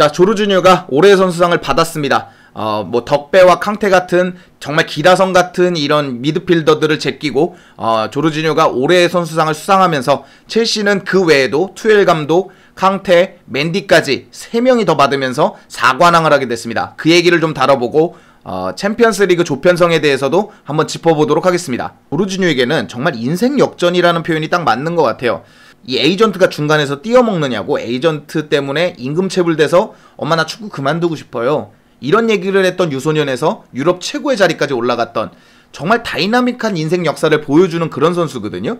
자, 조르 주니어가 올해의 선수상을 받았습니다. 어, 뭐 덕배와 캉테 같은 정말 기다성 같은 이런 미드필더들을 제끼고 어, 조르지뉴가 올해의 선수상을 수상하면서 첼시는 그 외에도 투엘 감독, 캉테, 맨디까지 3명이 더 받으면서 4관왕을 하게 됐습니다. 그 얘기를 좀 다뤄보고 어, 챔피언스리그 조편성에 대해서도 한번 짚어보도록 하겠습니다. 조르지뉴에게는 정말 인생 역전이라는 표현이 딱 맞는 것 같아요. 이 에이전트가 중간에서 뛰어먹느냐고 에이전트 때문에 임금 체불돼서 엄마 나 축구 그만두고 싶어요. 이런 얘기를 했던 유소년에서 유럽 최고의 자리까지 올라갔던 정말 다이나믹한 인생 역사를 보여주는 그런 선수거든요.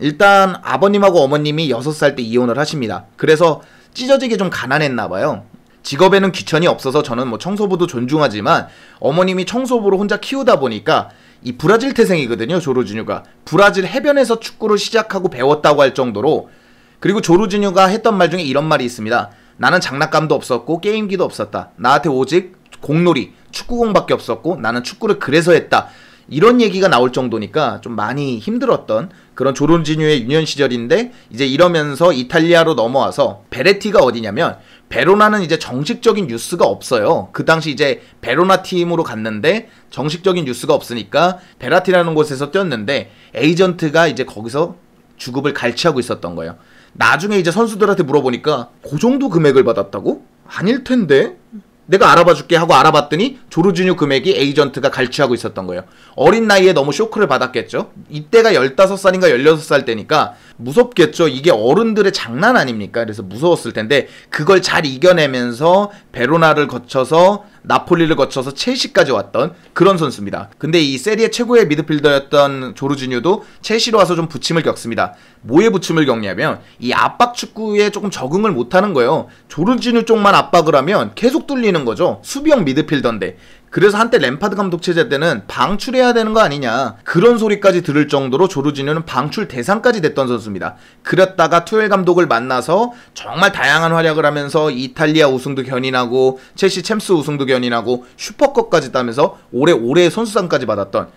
일단 아버님하고 어머님이 6살 때 이혼을 하십니다. 그래서 찢어지게 좀 가난했나 봐요. 직업에는 귀천이 없어서 저는 뭐 청소부도 존중하지만 어머님이 청소부로 혼자 키우다 보니까 이 브라질 태생이거든요. 조르지뉴가 브라질 해변에서 축구를 시작하고 배웠다고 할 정도로 그리고 조르지뉴가 했던 말 중에 이런 말이 있습니다. 나는 장난감도 없었고 게임기도 없었다. 나한테 오직 공놀이, 축구공밖에 없었고 나는 축구를 그래서 했다. 이런 얘기가 나올 정도니까 좀 많이 힘들었던 그런 조론지뉴의 유년 시절인데 이제 이러면서 이탈리아로 넘어와서 베레티가 어디냐면 베로나는 이제 정식적인 뉴스가 없어요. 그 당시 이제 베로나 팀으로 갔는데 정식적인 뉴스가 없으니까 베라티라는 곳에서 뛰었는데 에이전트가 이제 거기서 주급을 갈취하고 있었던 거예요. 나중에 이제 선수들한테 물어보니까 그 정도 금액을 받았다고? 아닐 텐데 내가 알아봐 줄게 하고 알아봤더니 조르지뉴 금액이 에이전트가 갈취하고 있었던 거예요. 어린 나이에 너무 쇼크를 받았겠죠. 이때가 15살인가 16살 때니까 무섭겠죠. 이게 어른들의 장난 아닙니까? 그래서 무서웠을 텐데 그걸 잘 이겨내면서 베로나를 거쳐서 나폴리를 거쳐서 첼시까지 왔던 그런 선수입니다. 근데 이 세리의 최고의 미드필더였던 조르지뉴도 첼시로 와서 좀 부침을 겪습니다. 뭐에 부침을 겪냐면 이 압박 축구에 조금 적응을 못하는 거예요. 조르지뉴 쪽만 압박을 하면 계속 뚫리는 거죠. 수비형 미드필더인데 그래서 한때 램파드 감독 체제 때는 방출해야 되는 거 아니냐 그런 소리까지 들을 정도로 조르지뉴는 방출 대상까지 됐던 선수입니다. 그랬다가 투엘 감독을 만나서 정말 다양한 활약을 하면서 이탈리아 우승도 견인하고 첼시 챔스 우승도 견인하고 슈퍼컵까지 따면서 올해 올해의 선수상까지 받았던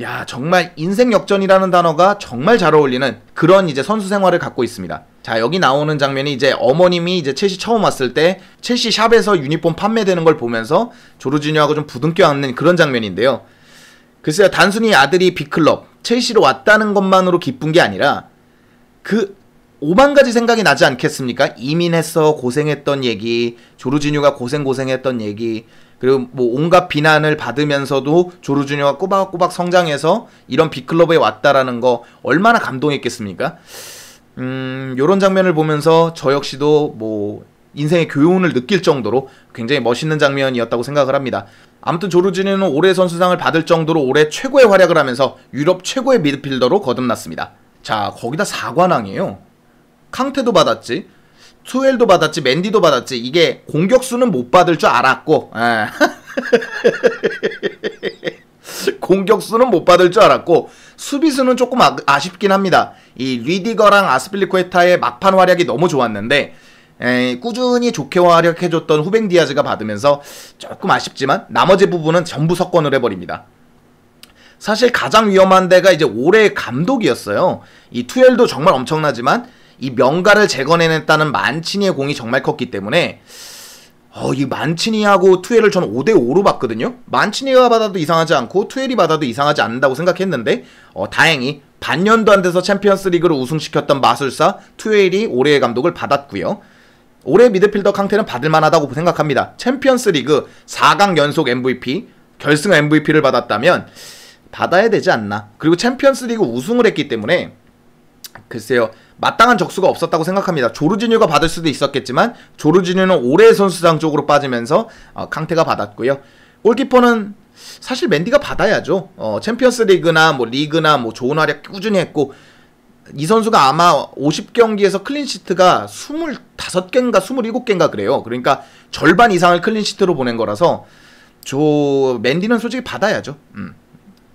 야 정말 인생 역전이라는 단어가 정말 잘 어울리는 그런 이제 선수 생활을 갖고 있습니다. 자 여기 나오는 장면이 이제 어머님이 이제 첼시 처음 왔을 때 첼시 샵에서 유니폼 판매되는 걸 보면서 조르지뉴하고 좀 부둥켜 안는 그런 장면인데요. 글쎄요 단순히 아들이 비클럽 첼시로 왔다는 것만으로 기쁜 게 아니라 그 오만 가지 생각이 나지 않겠습니까? 이민해서 고생했던 얘기, 조르지뉴가 고생 고생했던 얘기, 그리고 뭐 온갖 비난을 받으면서도 조르지뉴가 꼬박꼬박 성장해서 이런 빅클럽에 왔다라는 거 얼마나 감동했겠습니까? 음, 요런 장면을 보면서 저 역시도 뭐 인생의 교훈을 느낄 정도로 굉장히 멋있는 장면이었다고 생각을 합니다. 아무튼 조르지니는 올해 선수상을 받을 정도로 올해 최고의 활약을 하면서 유럽 최고의 미드필더로 거듭났습니다. 자, 거기다 사관왕이에요 캉테도 받았지. 투엘도 받았지, 맨디도 받았지. 이게 공격수는 못 받을 줄 알았고. 예. 공격수는 못 받을 줄 알았고 수비수는 조금 아, 쉽긴 합니다. 이 리디거랑 아스필리코에타의 막판 활약이 너무 좋았는데 에이, 꾸준히 좋게 활약해줬던 후뱅 디아즈가 받으면서 조금 아쉽지만 나머지 부분은 전부 석권을 해버립니다. 사실 가장 위험한 데가 이제 올해 감독이었어요. 이 투엘도 정말 엄청나지만 이 명가를 재건해냈다는 만치니의 공이 정말 컸기 때문에 어, 이 만치니하고 투엘을 저는 5대5로 봤거든요. 만치니가 받아도 이상하지 않고 투엘이 받아도 이상하지 않는다고 생각했는데 어, 다행히 반년도 안 돼서 챔피언스 리그를 우승시켰던 마술사 투엘이 올해의 감독을 받았고요. 올해 미드필더 강태는 받을만하다고 생각합니다. 챔피언스 리그 4강 연속 MVP, 결승 MVP를 받았다면 받아야 되지 않나. 그리고 챔피언스 리그 우승을 했기 때문에 글쎄요. 마땅한 적수가 없었다고 생각합니다. 조르지뉴가 받을 수도 있었겠지만 조르지뉴는 올해 선수장 쪽으로 빠지면서 어, 강태가 받았고요. 골키퍼는 사실 맨디가 받아야죠. 어, 챔피언스 리그나 뭐 리그나 뭐 좋은 활약 꾸준히 했고 이 선수가 아마 50경기에서 클린시트가 25개인가 27개인가 그래요. 그러니까 절반 이상을 클린시트로 보낸 거라서 저 맨디는 솔직히 받아야죠. 음.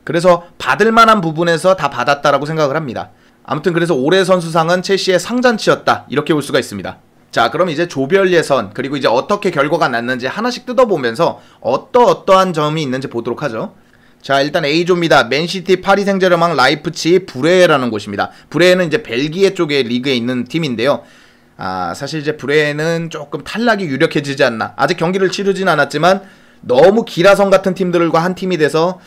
그래서 받을 만한 부분에서 다 받았다라고 생각을 합니다. 아무튼 그래서 올해 선수상은 첼시의 상잔치였다 이렇게 볼 수가 있습니다. 자 그럼 이제 조별 예선 그리고 이제 어떻게 결과가 났는지 하나씩 뜯어보면서 어떠 어떠한 점이 있는지 보도록 하죠. 자 일단 A조입니다. 맨시티, 파리 생제르망 라이프치, 브레에라는 곳입니다. 브레에는 이제 벨기에 쪽에 리그에 있는 팀인데요. 아 사실 이제 브레에는 조금 탈락이 유력해지지 않나. 아직 경기를 치르진 않았지만 너무 기라성 같은 팀들과 한 팀이 돼서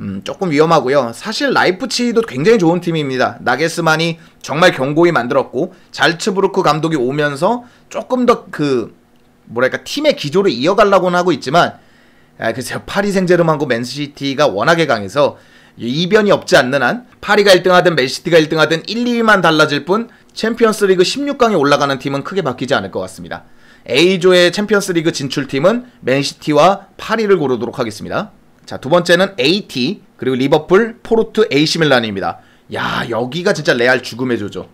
음, 조금 위험하고요. 사실 라이프치히도 굉장히 좋은 팀입니다. 나게스만이 정말 견고히 만들었고 잘츠부르크 감독이 오면서 조금 더 그 뭐랄까 팀의 기조를 이어가려고는 하고 있지만 아, 글쎄요 파리 생제르맹과 맨시티가 워낙에 강해서 이변이 없지 않는 한 파리가 1등하든 맨시티가 1등하든 1, 2위만 달라질 뿐 챔피언스리그 16강에 올라가는 팀은 크게 바뀌지 않을 것 같습니다. A조의 챔피언스리그 진출팀은 맨시티와 파리를 고르도록 하겠습니다. 자, 두 번째는 AT 그리고 리버풀, 포르투, AC 밀란입니다. 야, 여기가 진짜 레알 죽음의 조죠.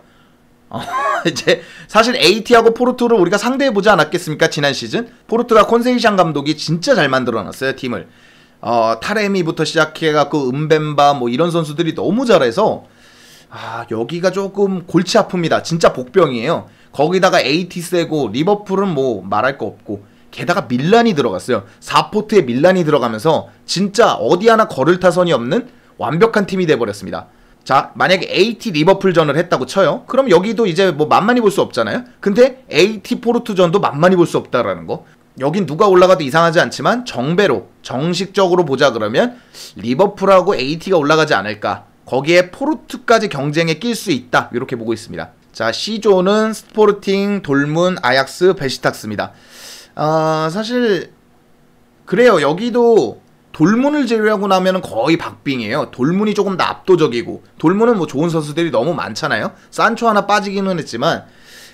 어, 이제 사실 AT하고 포르투를 우리가 상대해 보지 않았겠습니까? 지난 시즌 포르투가 콘세이션 감독이 진짜 잘 만들어 놨어요, 팀을. 어, 타레미부터 시작해 갖고 은벤바 뭐 이런 선수들이 너무 잘해서 아, 여기가 조금 골치 아픕니다. 진짜 복병이에요. 거기다가 AT 세고 리버풀은 뭐 말할 거 없고 게다가 밀란이 들어갔어요. 4포트에 밀란이 들어가면서 진짜 어디 하나 걸을 타선이 없는 완벽한 팀이 돼버렸습니다. 자, 만약에 AT 리버풀전을 했다고 쳐요. 그럼 여기도 이제 뭐 만만히 볼 수 없잖아요. 근데 AT 포르투전도 만만히 볼 수 없다라는 거. 여긴 누가 올라가도 이상하지 않지만 정배로 정식적으로 보자 그러면 리버풀하고 AT가 올라가지 않을까. 거기에 포르투까지 경쟁에 낄 수 있다. 이렇게 보고 있습니다. 자, C조는 스포르팅, 돌문, 아약스, 베시탁스입니다. 아, 사실 그래요. 여기도 돌문을 제외하고 나면은 거의 박빙이에요. 돌문이 조금 더 압도적이고 돌문은 뭐 좋은 선수들이 너무 많잖아요. 산초 하나 빠지기는 했지만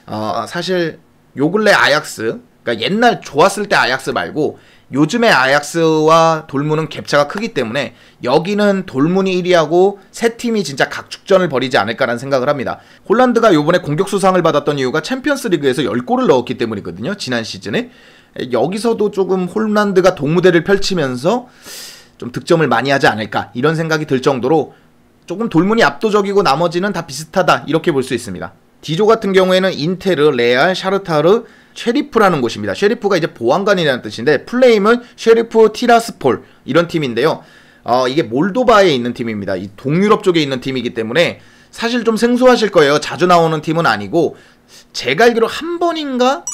어, 사실 요 근래 아약스 그러니까 옛날 좋았을 때 아약스 말고 요즘의 아약스와 돌문은 갭차가 크기 때문에 여기는 돌문이 1위하고 세 팀이 진짜 각축전을 벌이지 않을까라는 생각을 합니다. 홀란드가 요번에 공격수상을 받았던 이유가 챔피언스리그에서 10골을 넣었기 때문이거든요. 지난 시즌에 여기서도 조금 홀란드가 동무대를 펼치면서 좀 득점을 많이 하지 않을까 이런 생각이 들 정도로 조금 돌문이 압도적이고 나머지는 다 비슷하다 이렇게 볼 수 있습니다. 디조 같은 경우에는 인테르, 레알, 샤르타르, 쉐리프라는 곳입니다. 쉐리프가 이제 보안관이라는 뜻인데 플레임은 쉐리프 티라스폴 이런 팀인데요. 어, 이게 몰도바에 있는 팀입니다. 이 동유럽 쪽에 있는 팀이기 때문에 사실 좀 생소하실 거예요. 자주 나오는 팀은 아니고 제가 알기로 한 번인가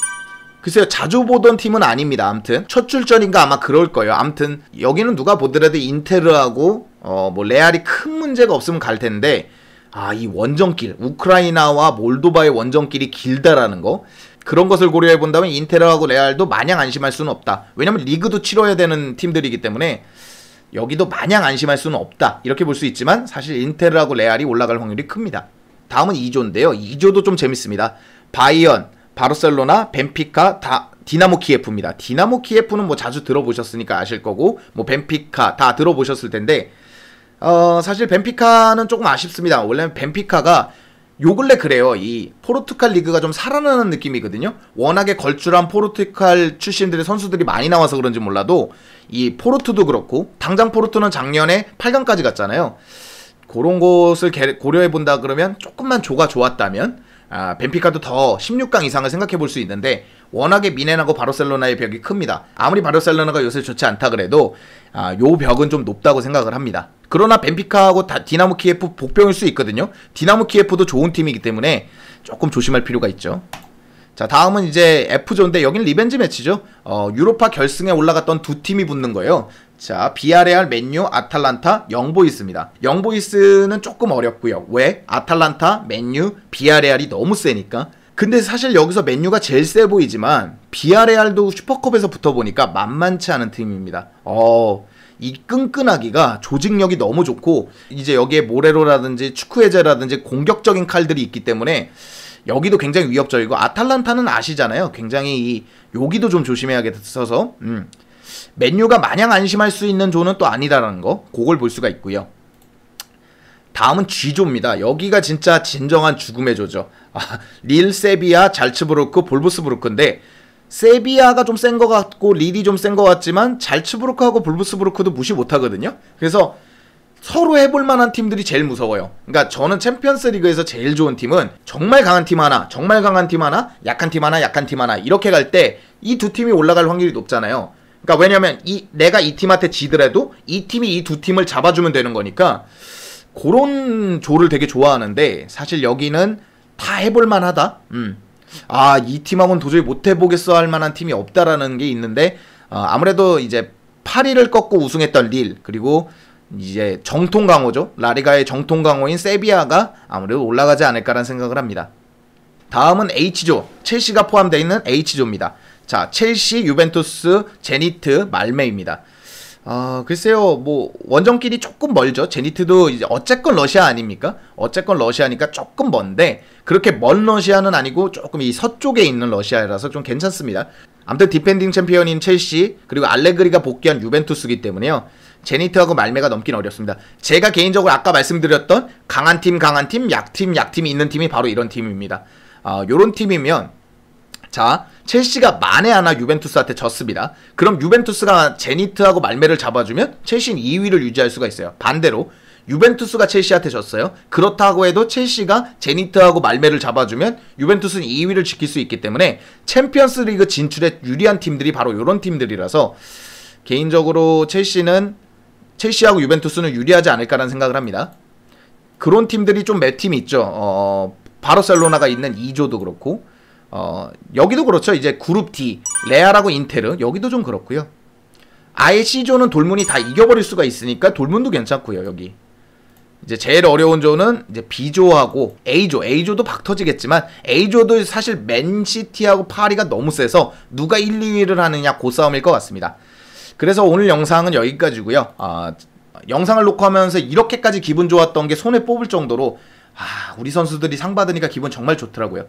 글쎄요 자주 보던 팀은 아닙니다 암튼 첫 출전인가 아마 그럴 거예요 암튼 여기는 누가 보더라도 인테르하고 어뭐 레알이 큰 문제가 없으면 갈 텐데 아, 이 원정길, 우크라이나와 몰도바의 원정길이 길다라는 거. 그런 것을 고려해 본다면 인테르하고 레알도 마냥 안심할 수는 없다. 왜냐면 리그도 치러야 되는 팀들이기 때문에 여기도 마냥 안심할 수는 없다. 이렇게 볼 수 있지만 사실 인테르하고 레알이 올라갈 확률이 큽니다. 다음은 2조인데요. 2조도 좀 재밌습니다. 바이언, 바르셀로나, 벤피카, 다 디나모 키예프입니다. 디나모 키예프는 뭐 자주 들어보셨으니까 아실 거고 뭐 벤피카 다 들어보셨을 텐데 어, 사실 벤피카는 조금 아쉽습니다. 원래는 벤피카가 요 근래 그래요. 이 포르투갈 리그가 좀 살아나는 느낌이거든요. 워낙에 걸출한 포르투갈 출신들의 선수들이 많이 나와서 그런지 몰라도 이 포르투도 그렇고 당장 포르투는 작년에 8강까지 갔잖아요. 그런 것을 고려해 본다 그러면 조금만 조가 좋았다면 아, 벤피카도 더 16강 이상을 생각해 볼 수 있는데 워낙에 미네나고 바르셀로나의 벽이 큽니다. 아무리 바르셀로나가 요새 좋지 않다 그래도 아, 요 벽은 좀 높다고 생각을 합니다. 그러나 벤피카하고 다, 디나모 키예프 복병일 수 있거든요. 디나모 키예프도 좋은 팀이기 때문에 조금 조심할 필요가 있죠. 자 다음은 이제 F조인데 여긴 리벤지 매치죠. 어, 유로파 결승에 올라갔던 두 팀이 붙는 거예요. 자, 비아레알, 맨유, 아탈란타, 영보이스입니다. 영보이스는 조금 어렵고요. 왜? 아탈란타, 맨유, 비아레알이 너무 세니까. 근데 사실 여기서 맨유가 제일 세 보이지만 비아레알도 슈퍼컵에서 붙어보니까 만만치 않은 팀입니다. 어, 이 끈끈하기가 조직력이 너무 좋고 이제 여기에 모레로라든지 축구해제라든지 공격적인 칼들이 있기 때문에 여기도 굉장히 위협적이고 아탈란타는 아시잖아요. 굉장히 이 여기도 좀 조심해야겠어서 음. 맨유가 마냥 안심할 수 있는 조는 또 아니다라는 거 그걸 볼 수가 있고요. 다음은 G조입니다. 여기가 진짜 진정한 죽음의 조죠. 아, 릴, 세비아 잘츠부르크, 볼부스부르크인데 세비야가 좀 센 것 같고 리디 좀 센 것 같지만 잘츠부르크하고 볼브스부르크도 무시 못하거든요. 그래서 서로 해볼 만한 팀들이 제일 무서워요. 그러니까 저는 챔피언스 리그에서 제일 좋은 팀은 정말 강한 팀 하나, 정말 강한 팀 하나, 약한 팀 하나, 약한 팀 하나 이렇게 갈 때 이 두 팀이 올라갈 확률이 높잖아요. 그러니까 왜냐면 이 내가 이 팀한테 지더라도 이 팀이 이 두 팀을 잡아주면 되는 거니까 그런 조를 되게 좋아하는데 사실 여기는 다 해볼 만하다. 음. 아이 팀하고는 도저히 못 해보겠어 할 만한 팀이 없다라는 게 있는데 어, 아무래도 이제 파리를 꺾고 우승했던 릴 그리고 이제 정통 강호죠 라리가의 정통 강호인 세비야가 아무래도 올라가지 않을까라는 생각을 합니다. 다음은 H조 첼시가 포함되어 있는 H조입니다. 자 첼시, 유벤투스, 제니트, 말메입니다. 아, 글쎄요, 뭐, 원정길이 조금 멀죠. 제니트도 이제 어쨌건 러시아 아닙니까? 어쨌건 러시아니까 조금 먼데, 그렇게 먼 러시아는 아니고 조금 이 서쪽에 있는 러시아라서 좀 괜찮습니다. 아무튼 디펜딩 챔피언인 첼시, 그리고 알레그리가 복귀한 유벤투스기 때문에요. 제니트하고 말매가 넘긴 어렵습니다. 제가 개인적으로 아까 말씀드렸던 강한 팀, 강한 팀, 약팀, 약팀이 있는 팀이 바로 이런 팀입니다. 아, 요런 팀이면, 자, 첼시가 만에 하나 유벤투스한테 졌습니다. 그럼 유벤투스가 제니트하고 말매를 잡아주면 첼시는 2위를 유지할 수가 있어요. 반대로 유벤투스가 첼시한테 졌어요. 그렇다고 해도 첼시가 제니트하고 말매를 잡아주면 유벤투스는 2위를 지킬 수 있기 때문에 챔피언스 리그 진출에 유리한 팀들이 바로 이런 팀들이라서 개인적으로 첼시는 첼시하고 유벤투스는 유리하지 않을까라는 생각을 합니다. 그런 팀들이 좀 몇팀 있죠. 어, 바르셀로나가 있는 2조도 그렇고 어, 여기도 그렇죠. 이제 그룹 D, 레아라고 인텔은 여기도 좀 그렇고요. 아예 C조는 돌문이 다 이겨버릴 수가 있으니까 돌문도 괜찮고요, 여기. 이제 제일 어려운 조는 이제 B조하고 A조, A조도 박 터지겠지만 A조도 사실 맨시티하고 파리가 너무 세서 누가 1, 2위를 하느냐 고싸움일 그 것 같습니다. 그래서 오늘 영상은 여기까지고요. 아, 영상을 녹화하면서 이렇게까지 기분 좋았던 게 손에 뽑을 정도로 아, 우리 선수들이 상 받으니까 기분 정말 좋더라고요.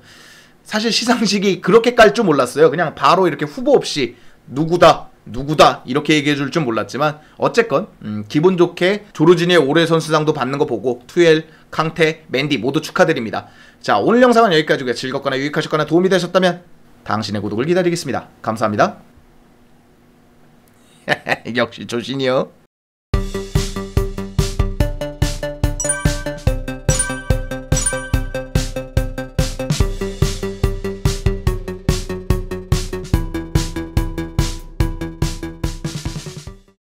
사실 시상식이 그렇게 깔 줄 몰랐어요. 그냥 바로 이렇게 후보 없이 누구다 누구다 이렇게 얘기해 줄 줄 몰랐지만 어쨌건 음, 기분 좋게 조르진의 올해 선수상도 받는 거 보고 투엘, 강태, 맨디 모두 축하드립니다. 자 오늘 영상은 여기까지고요. 즐겁거나 유익하셨거나 도움이 되셨다면 당신의 구독을 기다리겠습니다. 감사합니다. 역시 조신이요.